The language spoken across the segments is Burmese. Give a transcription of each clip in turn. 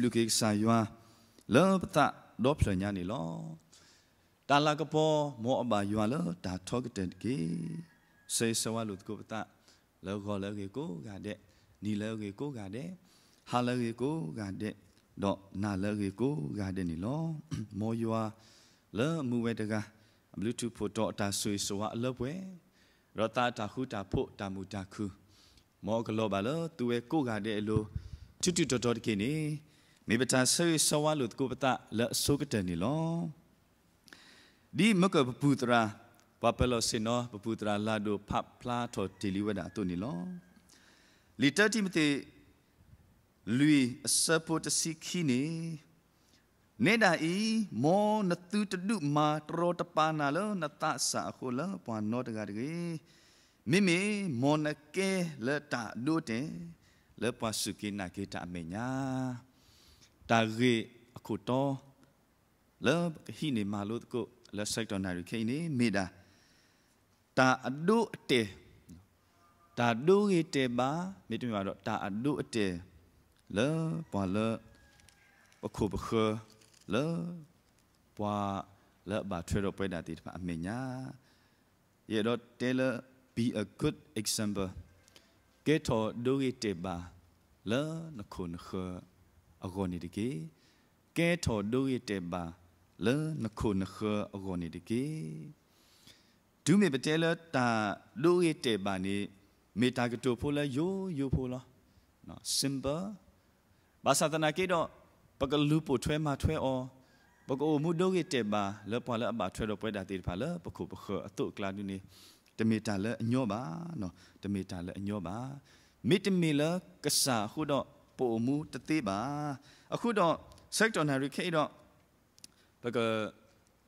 လူကိဆာယွာလောပတဒေါပလညာနီလောတာလာကပေါ်မောအပါယွာလောဒါထောကတဲ့ကေစေဆဝလူတကိုပတလောခောလောကေကိုကတဲ့နီလောကေကိုကတဲ့ဟာလောကေကိုကတဲ့တော့နာလောကေကိုကတဲ့နီလောမောယွာလောမူဝဲတကားဘလူးတူဖို့တော့တာဆွေဆွာအလုပ်ပဲရတာတာခုတာဖို့တာမူတာခုမောကလောပါလောသူရဲ့ကိုကတဲ့အလိုချွတ်ချွတ်တော်တော်တကိနေမေပတာဆွေဆဝါလုကုပတလအစုကတနီလောဒီမကပပူတရာပပလောစင်နောပပူတရာလာဒိုဖပ်ဖလာထော်တီလီဝဒတုနီလောလီတတိမတိလူအစပေါ်တစီခီနီနေတာဤမောနသူတတုမာတရောတပါနာလောနတဆာခုလောပွာနောတကတကေမိမိမောနကဲလတဒုတေလပစုကိနာကေတမေညာတာဂေအခုတော့လောဟိနေမာလို့ကိုလက်ဆိုင်တော်နိုင်ခိနေမေတာတာအဒုအတေတာဒုရေတေဘာမြေတူမှာတော့တာအဒုအတေလောပွာလောပခုပခလောပွာလောဘာထွေတော့ပွဲတာတိတမအမေညာရေတော့တဲလော be a good example ကေထောဒုရေတေဘာလောနခုနခေအဂေါနေတကေကဲထော်ဒိုရတဲ့ပါလနခုနခအဂေါနေတကေဒုမေပတဲလတာဒိုရတဲ့ပါနေမေတာကတိုဖိုလယိုယိုဖိုလနော် simple ဘာသာတနာကေတော့ပကလူပိုထွဲမှာထွဲအောပကောမှုဒိုရတဲ့ပါလပွာလအပါထွဲတော့ပွဲတာတေဖာလပခုပခအတုကလာနုနေတမေတာလအညော့ပါနော်တမေတာလအညော့ပါမေတမေလကဆာဟုတော့ပို့မှုတသိပါအခုတော့ sector နာရီခဲ့တော့ဘက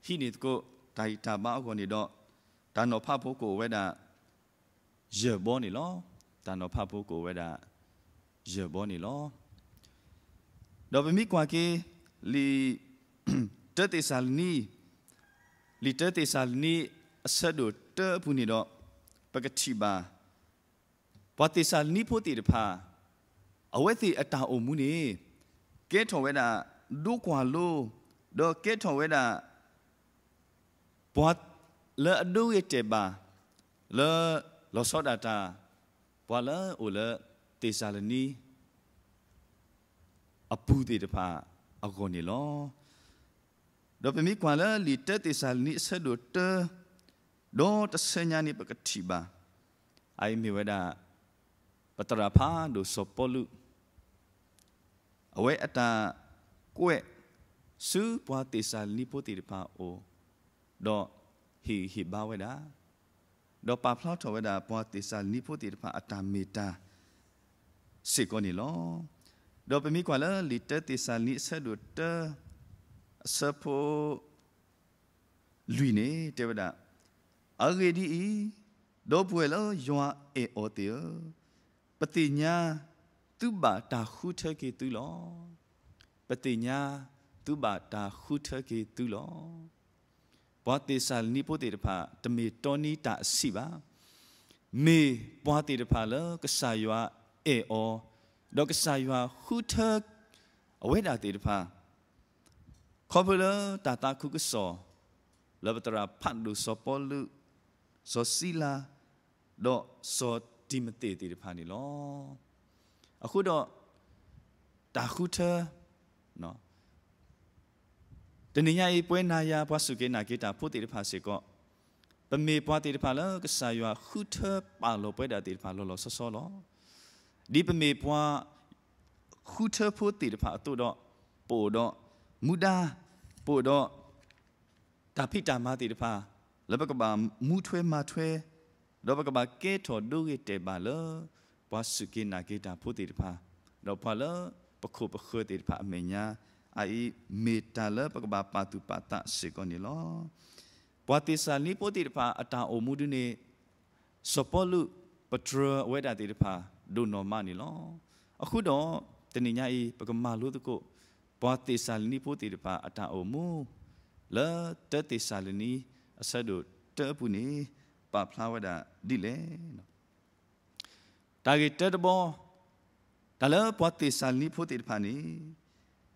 ဟိနေကိုဒိုင်တာပါကိုနေတော့ဒါနော်ဖဖို့ကိုဝဲတာရေဘောနေလောဒါနော်ဖဖို့ကိုဝဲတာရေဘောနေလောတော့ဗမိကွာကေလီတတေဆာလနီလီတတေဆာလနီအဆတ်တို့တပူနေတော့ပကတိပါဘဝတေဆာလနီဖို့တေတဖာအဝဲစီအတာအုံမူနေကဲထော်ဝဲတာဒုကွာလိုဒေါ်ကဲထော်ဝဲတာဘွာလဲအဒုရဲ့တေပါလဲလောစောဒတာဘွာလဲအိုလဲတေဆာလနီအပူတေတဖာအကုန်နေလောဒေါ်ပမီကွာလဲလီတတေဆာလနီဆဒိုတဒေါ်တဆညာနိပကတိပါအိုင်မီဝဲတာပတရာဖာဒိုစောပေါလူအဝဲအတာကိုယ့်စူပွားတေစာလီပိုတေတပါအိုတော့ဟီဟီဘာဝဲတာတော့ပါဖလောက်တော်ဝဲတာပွားတေစာလီပိုတေတပါအတာမီတာစေကောနီလောတော့ပမိကွာလာလီတတေစာလီဆဲဒုတအစဖိုလူနေတေဝဒအဂေဒီတော့ပွဲလောယွာအေအိုတေပတိညာသူဘာတာခုထကေသူလောပတိညာသူဘာတာခုထကေသူလောဘောတေဆာနိပိုတေတဖာတမေတောနီတာအစီပါမေဘောတေတဖာလကဆာယွာအေအောဒေါကဆာယွာခုထအဝေဒာတေတဖာခေါ်ပလတာတာခုကဆောလဘတရာဖန်လူစောပေါ်လူစောစီလာဒေါစောတိမတေတေတဖာနီလောအခုတော့တာခုထနော်တနင်္လာဤပွဲနာယာဘွားစုကေနာကေတာပုတိတဖာစေကောပမေပွားတိတဖာလကဆာယောခုထပါလောပွဲတာတိတဖာလောလောဆောဆောလောဒီပမေပွားခုထပုတိတဖာအတုတော့ပို့တော့မူတာပို့တော့တာဖိတာမတိတဖာလဘကဘာမူထွဲမထွဲလောဘကဘာကေထောဒုရတေပါလောပွားစုကိနာကိတာဖို့တေတဖာတော့ဖလပခုပခုတေတဖာအမေညာအိမေတလပကဘာပတုပတစေကောနီလောပွားတေစာနိပိုတေတဖာအတာအိုမှုဒုနေစပေါ်လူပထရဝေဒတေတဖာဒုနောမနီလောအခုတော့တဏိညာဤပကမလို့တကုပွားတေစာနိပိုတေတဖာအတာအိုမှုလတတေစာလနီအဆဒုတပုနေပပလာဝဒဒီလေနော်တာဂီတက်တဘောဒါလပွားတေဆာလီဖိုတေတဖာနီ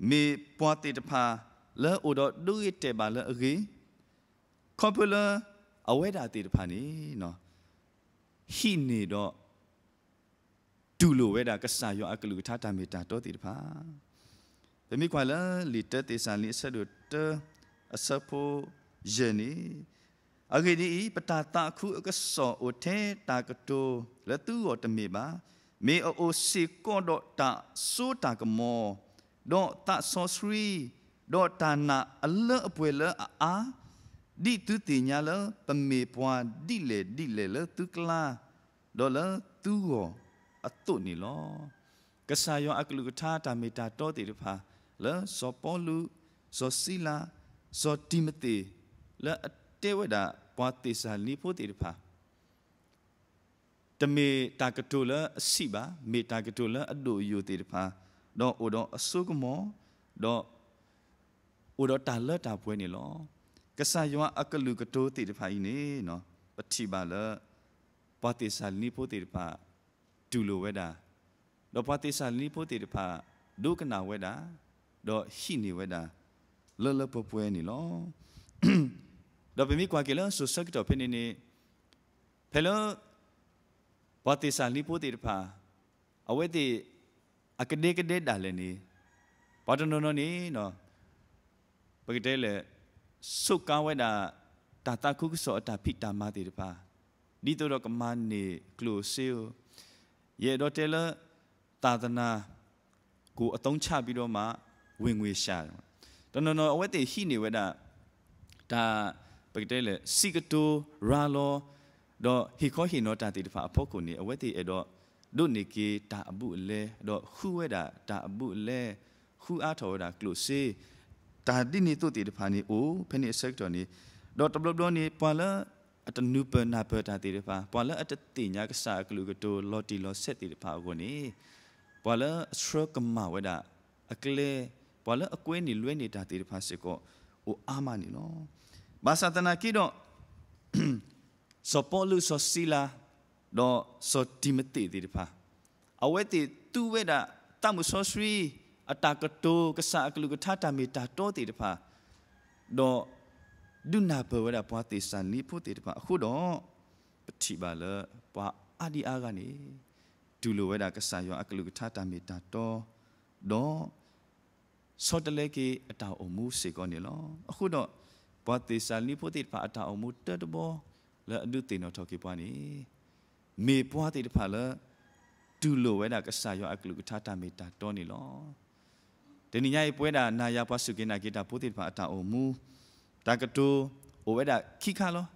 မေပွားတေတဖာလဲအိုတော့ဒူရတေပါလဲအဂီကွန်ပူလာအဝဲတာတေတဖာနီနော်ဟိနေတော့တူလိုဝဲတာကဆာယောအကလူထာတာမေတာတောတေတဖာဗမိခွာလဲလီတက်တေဆာလီဆက်တို့တအဆပ်ဖို့ဂျေနီအခေဒီပတာတာခုအကစောအိုထဲတာကတိုလတူော်တမေပါမေအိုစီကောဒတာဆိုတာကမောဒေါ်တာဆောစရီဒေါ်တာနာအလအပွဲလအာဒီတူတင်ညာလပမေပွားဒီလေဒီလေလတူကလာဒေါ်လတူော်အတုနေလောကဆာယောအကလူကထာတာမေတာတောတေတဖာလဇောပေါ်လူဇောစီလာဇောတိမတိလအတေဝဒကွာတေစာလီဖိုတေတဖာတမေတာကတိုလအစီပါမေတာကတိုလအဒိုယိုတေတဖာတော့အိုတော့အဆုကမောတော့အိုတော့တာလတာပွဲနေလောကဆာယောအကလူကတိုတေတဖာဤနေနော်ပတိပါလပတိစာလီဖိုတေတဖာဒူလိုဝဲတာတော့ပတိစာလီဖိုတေတဖာဒုကနာဝဲတာတော့ရှိနေဝဲတာလလပပွဲနေလောတော့ဗမိကွာကလဆုစက်တော့ဖနေနေဖဲလဘာတိဆန်လီပိုတေဖာအဝဲတိအကဒေကဒေဒါလည်းနေဘာတနောနောနေနော်ပကတဲလေစုကဝဲတာတာတာခုဆောအတာဖိတာမတေတပါဒီတော့ကမန်နေကလိုဆေရေတော့တဲလတာသနာကိုအတုံးချပြီးတော့မှဝင်ငွေရှာတယ်တနော်နော်အဝဲတေဟိနေဝဲတာဒါပကတဲလေစီကတူရာလောတော့ဟီခေါဟီနောတာတီတဖာအဖို့ကိုနေအဝက်တီအဲ့တော့ဒုနေကေတာအပုလဲတော့ခူဝဲတာတာအပုလဲခူအားထော်တာကလုစေတာတိနေတုတီတဖာနေအိုဖနေဆက်တော်နေတော့တဘလဘလနေပွာလာအတနုပနာပတာတီတဖာပွာလာအတတိညာကစာကလုကတိုလော်တီလော်ဆက်တီတဖာကိုနေပွာလာအစရကမဝဲတာအကလေပွာလာအကွင်းနေလွဲနေတာတီတဖာစစ်ကောအိုအာမနေနော် Bahasa Tanaki dok so Paulu so Sila dok so Timothy di depan. Awet ti tu weda tamu so Sri atakato kesa aklu ketata mita to ti depan. Dok duna berweda puat ti sani put ti depan. Aku dok peti bala puat adi agani. Dulu weda kesa yo aklu ketata mita to dok စောတလဲကေအတာအမှုစေကောနေလောအခုတော့ပတ်တိစာလီပိုတိဖာအတာအမှုတတဘောလဲအဒုတိနောထောက်ကေပွားနေမေပွားတိတဖာလဲဒူလိုဝဲတာကဆာယောအကလူကထာတာမေတာတောနေလောတဏိညာဤပွဲတာနာယပွားစုကိနာကေတာပိုတိဖာအတာအမှုတကတိုအိုဝဲတာခိခါလော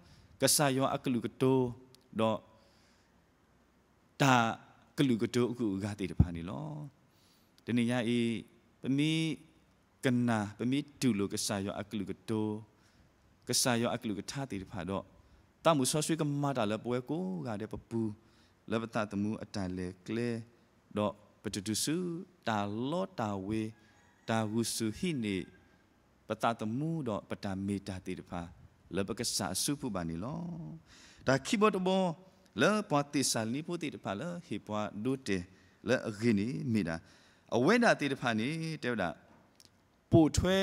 ကဆာယောအကလူကတိုတော့တာကလူကတိုအခုကတိတဖာနေလောတဏိညာဤပမိကနာပမိဒူလိုကဆာယောအကလူကတိုကဆာယောအကလူကထာတိတဖာတော့တမှုဆောဆွေကမတာလပွဲကိုကတဲ့ပပူလဘတတမှုအတန်လေကလေတော့ပတတုစုတာလောတာဝေတာဟုစုဟိနေပတတမှုတော့ပတမေတာတိတဖာလဘကဆာစုဖူပါနေလောဒါခိဘတဘောလပတိဆာလီပုတိတဖာလဟိပွားဒုတေလအဂိနီမိတာအဝိဒါတိတဖာနေတဲ့ဗလားပို့ထွဲ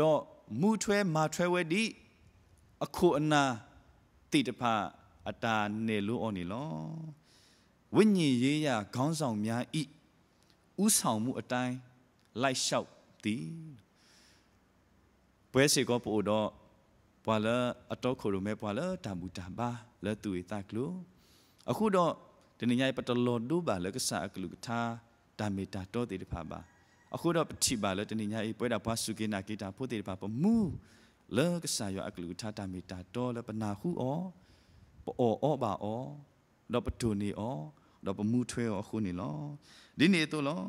တော့မူထွဲမာထွဲဝဲဒီအခိုအနာတိတဖအတာနေလို့အော်နေလောဝိညာဉ်ရေးရာခေါင်းဆောင်များဤဥဆောင်မှုအတိုင်းလိုက်လျှောက်သည်ပွဲစီကောပို့တော့ဘွာလအတော့ခိုလိုမဲ့ဘွာလတမ်ဘူးတမ်ပါလဲသူေတကလူအခုတော့ဒီနေ့ညပတလောတို့ပါလဲကစားအကလူကထာဒါမီတာတော့တေတဖပါအခုတော့ပတိပါလဲဒီနေ့ညပွဲတာဘွာစုကေနာကေတာဖို့တေတဖပါမူးလေကဆာယောအကလူထတာမီတာတော်လပနာဟုဩပအောဩပါဩတော့ပတူနေဩတော့ပမှုထွဲဩခုနေလောဒီနေတော့လော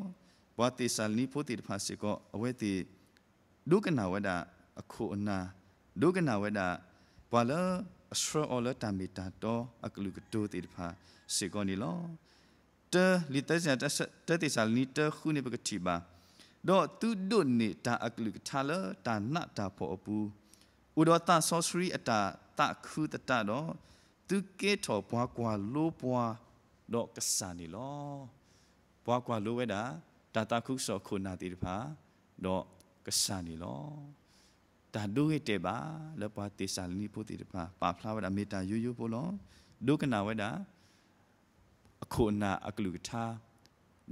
ဘဝတိဆာလနီဖိုတိတဖာစီကောအဝဲတိဒုကနာဝဒအခုအနာဒုကနာဝဒဘဝလအစရအော်လတာမီတာတော်အကလူကတူတိတဖာစီကောနေလောတလီတဇန်တတိဆာလနီတခုနေပကတိပါတော့သူတို့နေတာအကလူကထာလတာနတာဖို့အပူဥဒောတဆောစရီအတာတခုတတတော့သူကေထောဘွားကွာလိုးဘွားတော့ကဆာနေလောဘွားကွာလိုးဝဲတာဒါတခုဆောခုနာတိတဖာတော့ကဆာနေလောဒါဒုရတဲ့ပါလပွားတေဆာလနီပိုတိတဖာပါဖလာဝဒမေတာယူယူပိုလောဒုကနာဝဲတာအခုနာအကလူကထာ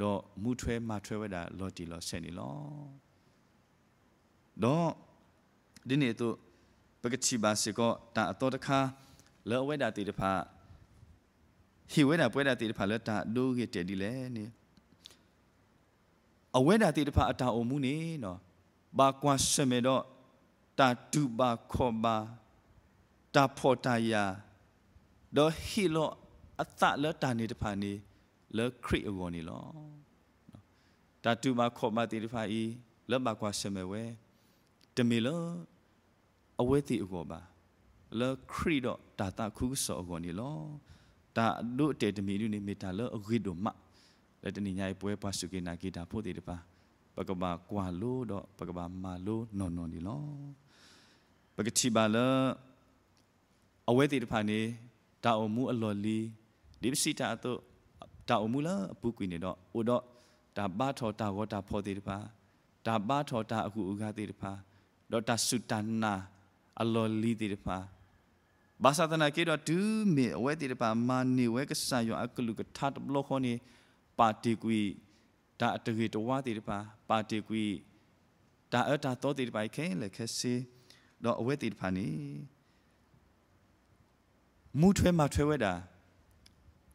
တော့မူထွဲမထွဲဝဲတာလော်တီလော်ဆယ်နေလောတော့ဒီနေ့တော့ပကတိပါစေကောတာအတော်တခါလောဝဲတာတိတဖာဟိဝဲတာပွဲတာတိတဖာလောတာဒိုးကေတဲ့ဒီလဲနေအဝဲတာတိတဖာအတာအုံမှုနေနော်ဘာကွာရှမေတော့တာတူပါခောပါတာဖောတာယာတော့ဟီလောအသလောတာနေတဖာနေလောခရစ်အော်နေလောတာတူပါခောပါတိတဖာဤလောဘာကွာရှမေဝဲတမေလောအဝဲတိဥကောပါလောခရီတော့တာတာခုစောကောနေလောတာတို့တေတမီလူနေမေတာလောအဂိတို့မလက်တနိညာပွဲပါစုကေနာကေတာဖို့တေတပါပကဘာကွာလို့တော့ပကဘာမာလို့နော်နော်နေလောပကတိပါလောအဝဲတိတဖာနေတာအုံမူအလော်လီဒီပစီတာတော့တာအုံမူလားအပူကွေနေတော့အိုတော့တာပါထောတာဝတာဖို့တေတပါတာပါထောတာအခုဥကားတေတပါတော့တာစုတနာအလောလီတိတပါဘာသာတနာကေတော့ဒူးမေအဝဲတိတပါမာနေဝဲကဆာယောအကလူကထတ်ဘလခေါနေပါတီကွီဒါအတကေတဝါတိတပါပါတီကွီဒါအတာတော်တိတပါခဲလေခက်စီတော့အဝဲတိတပါနေမူထွဲမှာထွဲဝဲတာ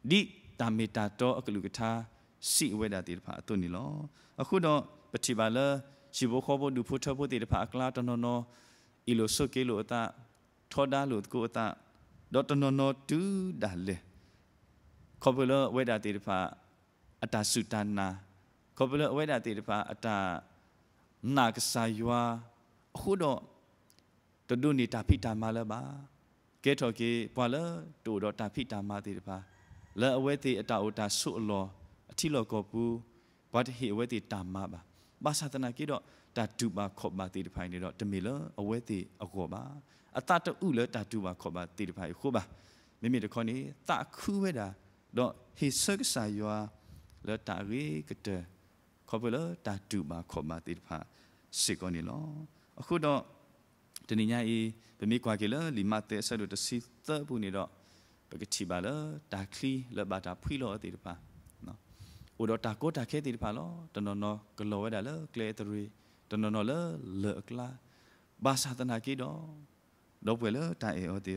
ဒီတာမီတာတော်အကလူကထာစီဝဲတာတိတပါအတုနေလောအခုတော့ပတိပါလရှိဘောခောဘောဒုဖုထဘောတိတပါအကလာတနောနောอีโลสเกโลตาทอดาโลโกตาดอตโนโนตูดาเลขอบเลเวดาติรภาအတာစုတနာခေါ်ပလအဝဲတာတေတဖာအတာနာကဆာယွာအခုတော့တဒုန်တာဖိတာမလပါကဲထော်ကေပွာလတူတော့တာဖိတာမတေတဖာလအဝဲတိအတာအိုတာဆုအလောအထီလောကောပူဘတ်ဟေအဝဲတိတာမပါဘာသာတနာကေတော့တာတူပါခော့ပါတေတဖိုင်နေတော့တမီလအဝဲတိအကောပါအတတူလတာတူပါခော့ပါတေတဖိုင်ခိုးပါမိမိတခေါနေတာခုဝဲတာတော့ဟေဆက်ကဆာယောလတာရီကတခော့ပလတာတူပါခော့ပါတေတဖာစေကောနေလောအခုတော့တနင်္ညာဤဗမေကွာကေလလီမတဲဆဲလို့တစီသပူနေတော့ပကတိပါလတာခလီလဘတာဖွီလောတေတဖာနော် udah takut tak kaya tidak palo, tenono keluar dalam kaya teri တနနော်လလကလာဘာသာတနာကိတော့တော့ပွဲလတာအေအော်တေ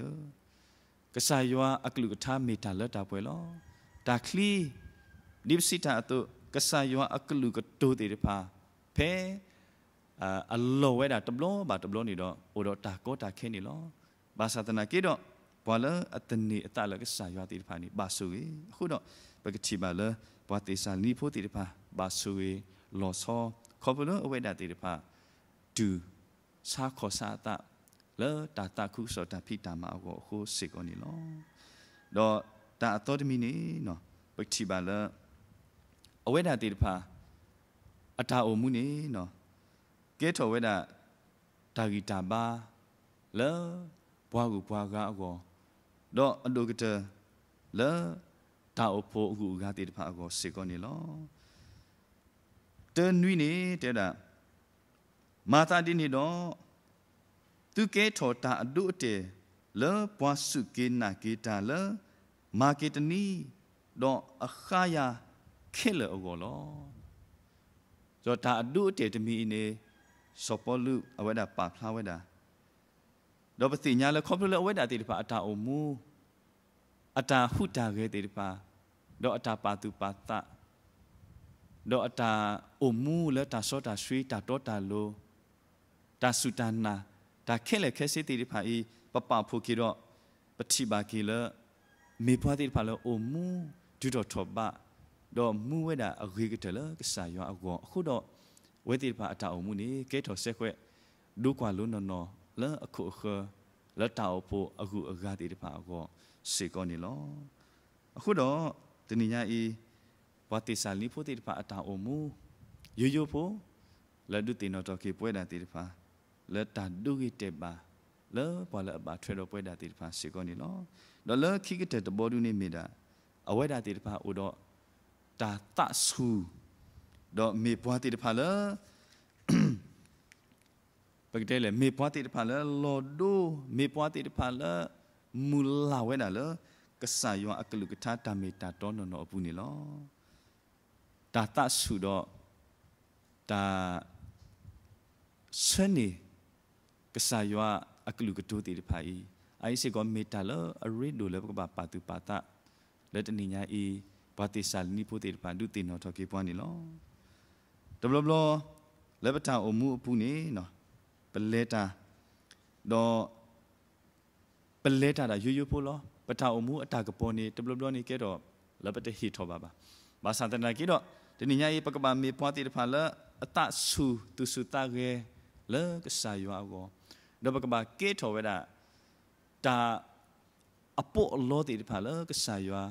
ကဆာယွာအကလူကထာမီတာလတာပွဲလောတာခလီဒီစီတာတုကဆာယွာအကလူကတိုတေတဖာဖဲအလောဝဲတာတဘလုံးဘာတဘလုံးနေတော့ဟိုတော့တာကောတာခင်းနေလောဘာသာတနာကိတော့ဘာလအတနေအတလကဆာယွာတေတဖာနေဘာဆူကြီးအခုတော့ပကတိပါလဘာတေစာလီဖိုတေတဖာဘာဆူကြီးလောဆောခေါ်ပလုံးအဝိဒတေတဖာဒူစာခောစာတလေတာတာခုစောတာဖိတာမအကိုဟိုစေကောနီလောတော့တာအတော်တမီနေနော်ပတိပါလအဝိဒတေတဖာအတာအုံမှုနေနော်ကဲထော်ဝိဒတာဂီတာပါလေဘွားကူဘွားကားအကိုတော့အတုကတလေတာအဖို့အကူကားတေတဖာအကိုစေကောနီလောတနွိနေတဲ့တာမာသာတိနေတော့သူကဲထော်တာအတုအတဲလောဘွားစုကေနာကေတာလမာကေတနီတော့အခါယာခဲလောကောလောဇောတာအတုအတဲတမီနေစောပလူအဝဲတာပါဖလားဝဲတာတော့ပစီညာလခေါပလူလအဝဲတာတေတပါအတာအုံမူအတာဟုတာခဲတေတပါတော့အတာပါသူပါသတော့အတာအမှုလက်တာစောတာရွှေတာတော့တာလိုတာစုတနာတာခဲလက်ခဲစစ်တီဖာဤပပဖို့ကေတော့ပတိပါကေလမေပွားတီဖာလောအမှုဒုတော့ထဘတော့မူဝဲတာအဂေကတလကဆာယောအကောအခုတော့ဝဲတီဖာအတာအမှုနေကဲထော်ဆက်ခွဲ့ဒုကွာလုံးနော်နော်လဲအခုအခလတောက်ဖို့အခုအကားတီဖာအကောစေကောနေလောအခုတော့တဏိညာဤဝတိစာလီဖိုတိတဖာအတာအိုမူယိုယိုဖိုလဒုတိနောတော်ကေပွဲတာတိတဖာလတဒုဂိတေပါလေပလဘထွေတော့ပွဲတာတိတဖာစီကောနီလောဒေါ်လခိကတဲ့တဘောဒုနေမီတာအဝဲတာတိတဖာအိုတော့တာတဆူတော့မေပွားတိတဖာလေပကတဲ့လေမေပွားတိတဖာလေလောဒုမေပွားတိတဖာလေမူလာဝဲတာလေကဆာယောအကလုကထာတမေတာတော်နော်အပူနေလောဒါတဆုတော့ဒါဆွနေကစားရွာအကလူကတိုးတီတဖာဤအိုင်စီကောမေတာလအရိဒိုလဘကပါတူပါတာလက်တနိညာဤဘာတိဆာလနိပိုတေတဖာဒုတိနောထောကေပွားနေလောဒဘလဘလလက်ပတာအမှုအပုနေနော်ပလဲတာတော့ပလဲတာဒါရိုးရိုးဖို့လောပတာအမှုအတာကပေါ်နေဒဘလဘလနေကဲတော့လက်ပတဟီထောပါပါဘာသာတနာကေတော့တနိညာရေးပကပမေပွားတိတဖာလအတဆူသူစုတရဲလကဆာယောအောဒပကပကေထောဝဒတာအပိုအလောတိတဖာလကဆာယော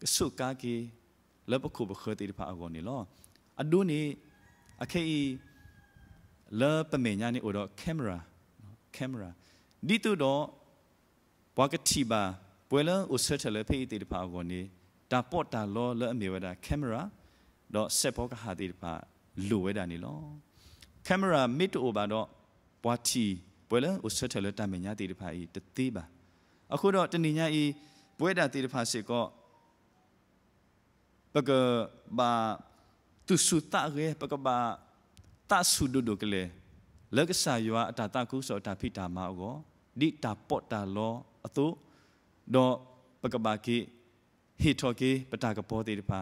ကဆုကာကီလပခုပခတိတဖာအောနီလောအဒုနီအခေလပမေညာနီအိုတော့ကင်မရာကင်မရာဒီတူတော့ဘွားကတိပါပွဲလဥစထလေဖေးတိတဖာအောနီတာပေါ်တာလောလအမေဝဒကင်မရာတော့ဆက်ဘောကဟာတိပါလိုဝဲတာနေလောကင်မရာမစ်တိုဘာတော့ဘွာတီဘွယ်လဲဥဆက်တယ်လဲတမညာတိတဖာဤတသေးပါအခုတော့တဏိညာဤဘွဲတာတိတဖာစေကောပကဘာသူစုတရဲပကဘာတဆုဒုဒုကလေလက္ခဏာယောအတတကုသောတာဖိတာမောကောဒီတာပော့တာလောအတုတော့ပကဘာကိဟီထောကိပတာကပောတိတဖာ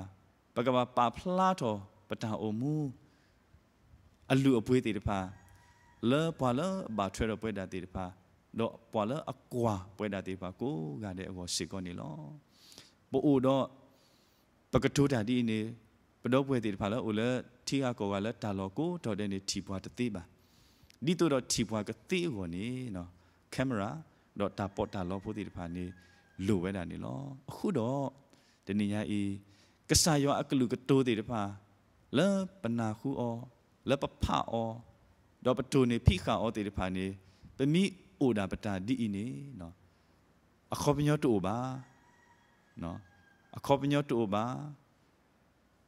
ပကဘာပါဖလာတော်ပတာအိုမူအလူအပွေးတေတဖာလေပွာလဘာထွေရပွေးတာတေတဖာတော့ပွာလအကွာပွေးတာတေဖာကိုကတဲ့အကိုရှိကောနေလောပို့အိုတော့ပကထိုးတာဒီနေပတော့ပွေးတေတဖာလောအိုလေထီအကောကလည်းတာလောကိုတော်တဲ့နေထီပွားတသိပါဒီတော့ထီပွားကတိကိုနေနော်ကင်မရာတော့တာပေါ်တာလောဖို့တေတဖာနေလိုဝဲတာနေလောအခုတော့တနေရအေးကဆာယောအကလူကတိုးတေတဖာလပနာခုအောလပဖာအောတော့ပတိုနေဖိခာအောတေတဖာနေပမိအိုဒါပတာဒီအင်းနေနော်အခေါ်ပညောတူပါနော်အခေါ်ပညောတူပါ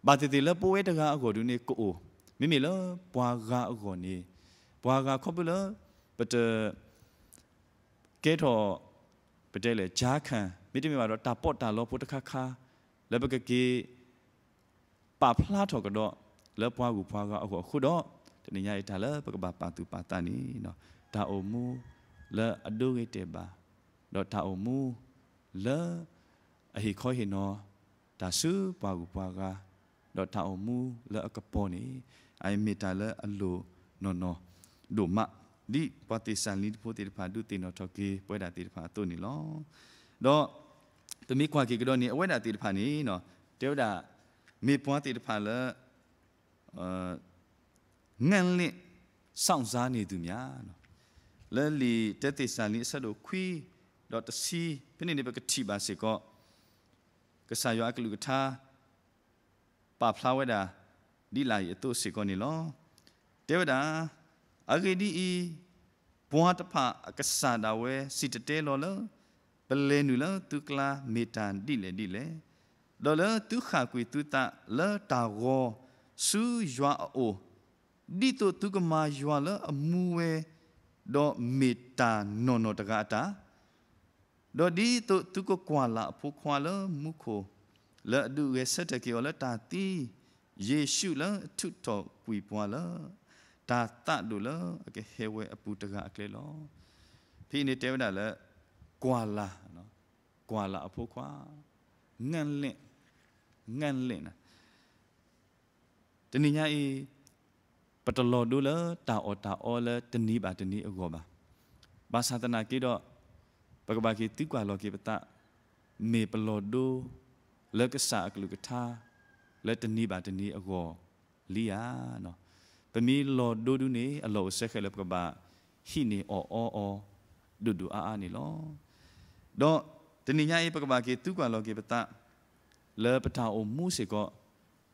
ဘာတေတေလပိုးဝဲတကားအခေါ်ဒူနေကိုအိုမိမိလပွာကားအခေါ်နေပွာကားခေါ်ပလပတကဲထောပတဲလေဂျာခံမိတမီမှာတော့တာပော့တာလောဖို့တခါခါလက်ပကကေပါဖလားထော်ကတော့လဲပွားကူပွားကအခုအခုတော့တနည်းရတာလဲပကဘာပါတူပါတနီနော်ဒါအုံမူလဲအဒုရတဲ့ပါတော့ဒါအုံမူလဲအဟိခေါ်ဟိနော်ဒါစုပွားကူပွားကတော့ဒါအုံမူလဲအကပေါ်နေအိုင်မီတာလဲအလိုနော်နော်ဒုမဒီပတိစံလီပိုတိဖာဒုတိနော်ထော်ကေပွဲတာတိဖာတုန်နီလောတော့သူမိခွာကေကတော့နေအဝဲတာတိဖာနီနော်တေဝတာမေပွားတေတဖာလအာငန်လင့်စောင့်စားနေသူများနော်လဲလီတက်တေဆာလီအဆက်တို့ခွီဒေါ်တစီပြနေနေပကတိပါစေကောကဆာယောကလူကထာပါဖလာဝဒဒီလာရတုစေကောနေလောတေဝဒာအဂေဒီဤဘွားတဖအကဆာတာဝဲစီတတဲလောလပလဲနူလသူကလာမေတန်တိလေတိလေလောလတုခကွေတုတလတာဝစူယွာအိုဒီတုတုကမာယွာလအမူဝဲတော့မေတာနောနောတကတာတော့ဒီတုတုကကွာလာအဖို့ခွာလမုခိုလအဒုရဲ့ဆက်တကီော်လတာတီယေရှုလထုတော်ကွေပွာလတာတတို့လအကဟဲဝဲအပူတကအကလေလောဖိနေတဲဝဒလကွာလာနော်ကွာလာအဖို့ခွာငန့်လင့်ငန့်လင့်တဏိညာဤပတလောတို့လတာအော်တာအော်လတဏိပါတဏိအကောပါဘာသာတနာကိတော့ဘဂဗကိတိကွာလောကိပတမေပလောတို့လက္ခဏာကလုကထာလက်တဏိပါတဏိအကောလီယာနော်ပမီလောဒိုဒုနေအလောဆက်ခဲလပကဘာဟိနေအောအောအောဒုဒုအာအာနေလောတော့တဏိညာဧပကဘာကေသူကွာလောကေပတလေပတာအမှုစီကော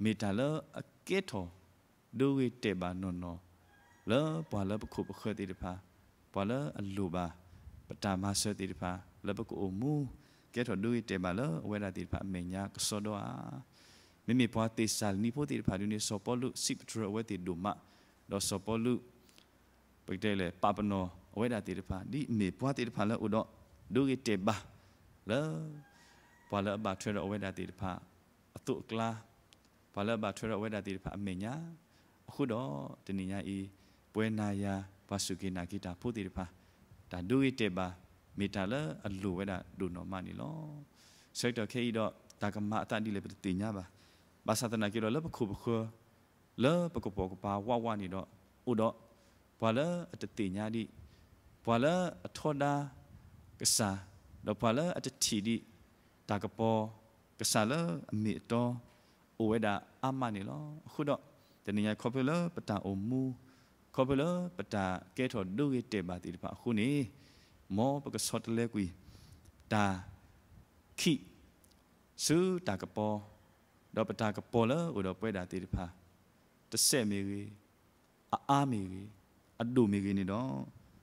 မေတာလအကေထောဒူဝေတေဘာနောနောလေပွာလပခုပခတိတဖာပွာလအလူပါပတာမဆတိတဖာလေပကုအမှုကေထောဒူဝေတေဘာလဝေလာတိတဖာမေညာကဆောဒောအာမေမေပွာတေဆာလနိဖိုတိတဖာဒုနေစောပလုစိပထရဝေတိဒုမလောစောပလုိတ်တယ်လေပပနောအဝဲတာတေတဖာဒီမေဘွားတေတဖာလဲဥတော့ဒုကေတေပါလဲဘွာလဘထရအဝဲတာတိတဖအတုကလာဘွာလဘထရအဝဲတာတိတဖအမေညာအခုတော့တဏိညာဤပွဲနာယာဘသုကိနာကိတာဖုတိတဖဒါဒုဝိတေပါမေတ္တာလအလိုဝဲတာဒုနောမနီလောစိတ်တော်ခဲဤတော့ဒါကမအတန်ဒီလေပတိညာပါဘာသာတနာကိလောလပခုပခုလပကုပကပါဝဝနီတော့ဥတော့ဘွာလအတတိညာဒီဘွာလအထောဒာကစားတော့ဘွာလအတတိဒီတာကပေါ်ကဆလာအမီတော်အဝဲတာအမနေလောအခုတော့တနည်းရခေါ်ပလပတာအမူခေါ်ပလပတာကဲထော်ဒုရတဲ့ပါတိတပါအခုနေမောပကဆော့တလဲကွီတာခိစူတာကပေါ်တော့ပတာကပေါ်လောဟိုတော့ပွဲတာတိတပါတဆက်မီကြီးအာအာမီကြီးအဒုမီကြီးနေတော့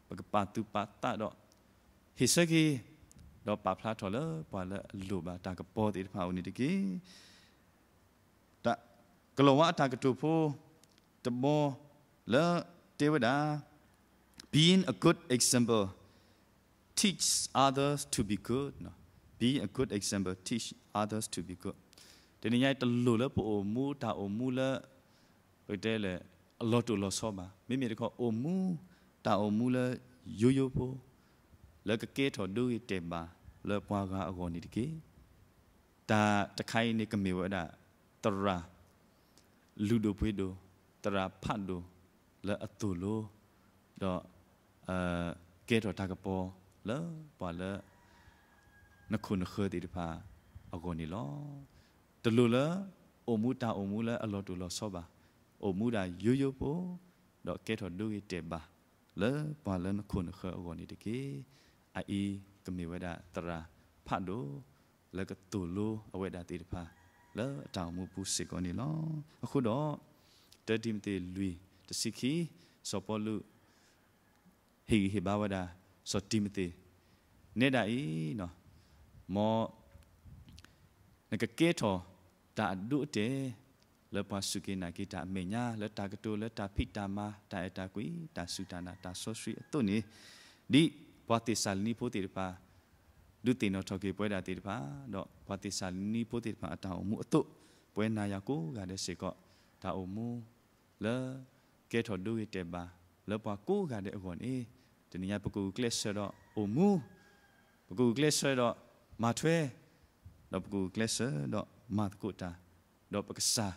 ပကပတူပတာတော့ဟိစကီတော့ပါဖလာထော်လပွာလလိုပါတာကပေါ်တေတဖာဦးနေတကေတကလောဝအတာကတူဖိုတမောလတေဝဒာ being a good example teach others to be good no be a good example teach others to be good ဒီနေ့တလူလပိုမူတာအမူလဟိုတဲလေအလောတူလောဆောပါမိမိတခေါ်အမူတာအမူလယိုယိုပိုလကကေထော်ဒူတေမာလောပွားကအကောနိတကေတာတခိုင်းနေကမေဝဒတရာလူတို့ပွေတို့တရာဖတ်တို့လောအတူလိုတော့အဲကဲတော့တကပေါ်လောပါလောနခုနခေတိဖာအကောနိလောတလူလောအမှုတာအမှုလောအလောတူလောဆောပါအမှုတာရိုးရိုးပို့တော့ကဲတော့ဒုရတဲ့ပါလောပါလောနခုနခေအကောနိတကေအီตุมนิเวดาตราพระดูแล้วก็ตูลูเอาเวดาติพาแล้วดาวมูปุสิกอนี่ลอအခုတော့တတိမတေလူတစီခီစောပလူဟီဟီဘာဝဒါစောတိမတေနေတာဤနော်မောနကကေထောတာဒုတေလပစုကေနာကိတာမေညာလတာကတုလတာဖိတာမာတာအတာကွီတာစုတာနာတာစောစရီအတုနေဒီဘဝတိဆာလီပိုတေတပါဒုတင်တော်ထော်ကေပွဲတာတေတပါတော့ဘဝတိဆာလီပိုတေတပါအတောင်မှုအတုပွဲနာရကိုကလည်းစေကောဒါအုံမူလေကဲထော်ဒူဝိတေပါလေပွားကိုကလည်းအကုန်အေးတနည်းပကူကလစ်ဆတော့အုံမူပကူကလစ်ဆတော့မာထွဲတော့ပကူကလစ်ဆတော့မာကုတာတော့ပက္ကစား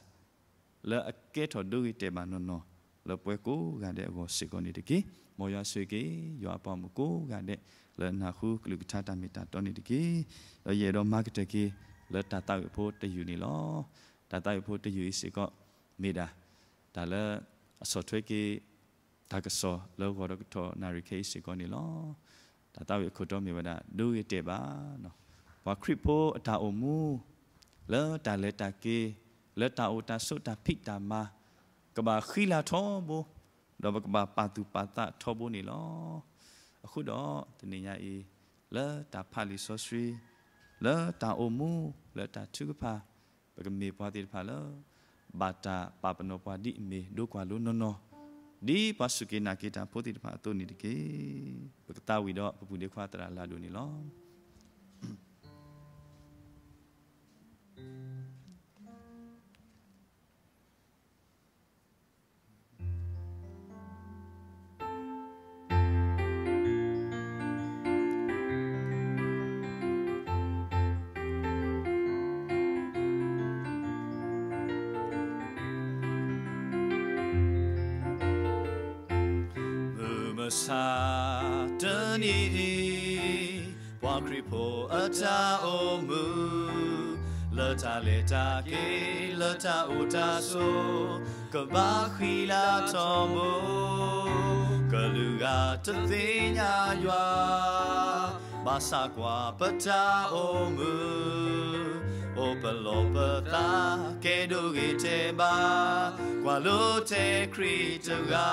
လေအကဲထော်ဒူဝိတေပါနော်နော်လပွဲကိုကန်တဲ့အကိုစေကောနေတကေမောရဆွေကေရွာပမှုကိုကန်တဲ့လနာခုကလူကထတာမီတာတော်နေတကေရေတော့မာကတကေလတတာဖို့တယူနေလောတတာဖို့တယူစေကောမေတာဒါလအစောထွေကေတကဆောလောကောတော့နာရီကေစေကောနေလောတတာခုတော်မြေဝဒဒူရတဲ့ပါနော်ဘာခရဖို့အတာအုံမူလတလက်တကေလတအုတာဆုတာဖိတာမာဘာခီလာထောဘူတော့ကဘာပါတူပါတာထောဘူနေလောအခုတော့တနေညာအေးလာတာဖာလီဆောစရီလာတာအိုမူလာတာသူကဖာပကမေပွားတိဖာလောဘာတာပပနောပွားဒီမေဒုကွာလုနောနောဒီပစုကေနာကေတာပိုတိတဖာတုန်နေတကေပကတာဝီတော့ပပူနေခွာတရာလာလို့နေလော Aleta ke lata utaso kabahila tombo kaluga tvinya ywa basakwa pata omu opalopata kedugite ba kwalote kritaga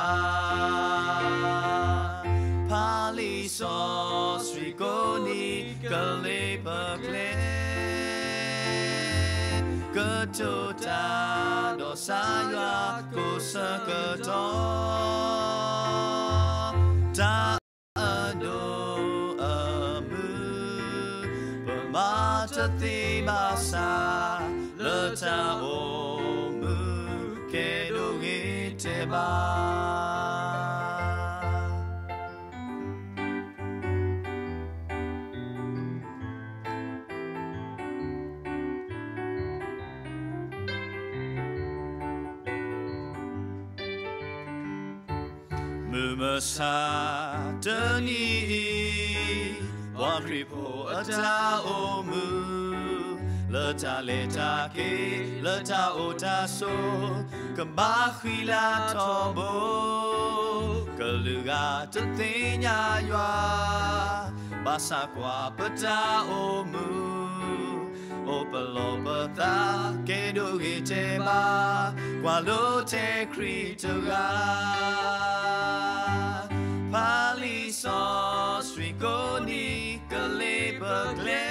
pali so srikoni kalepa kle kecutan dosa yang aku sekutu. Muma satani Wakripo ata omu Leta leta ke leta otaso Kambahila tobo Kaluga tatenya ywa ta o omu te opalopata kedo giteba qualote kritoga pali so strigoni kaleba gle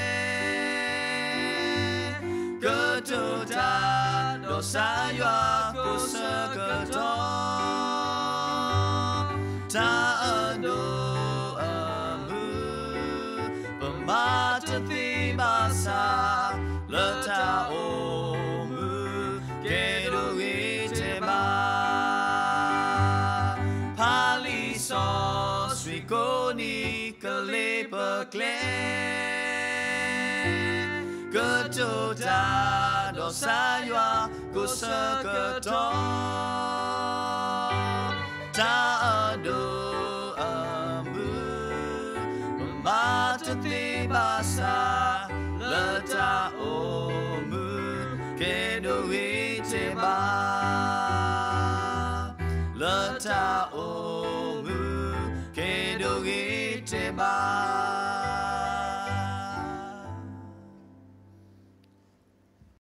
gotoda dosaya kosagato ta ando amu pemai Juda dosaja ku seketo Ta'adu ambu Memateti basa Letak omu Kedu iteba Letak omu Kedu iteba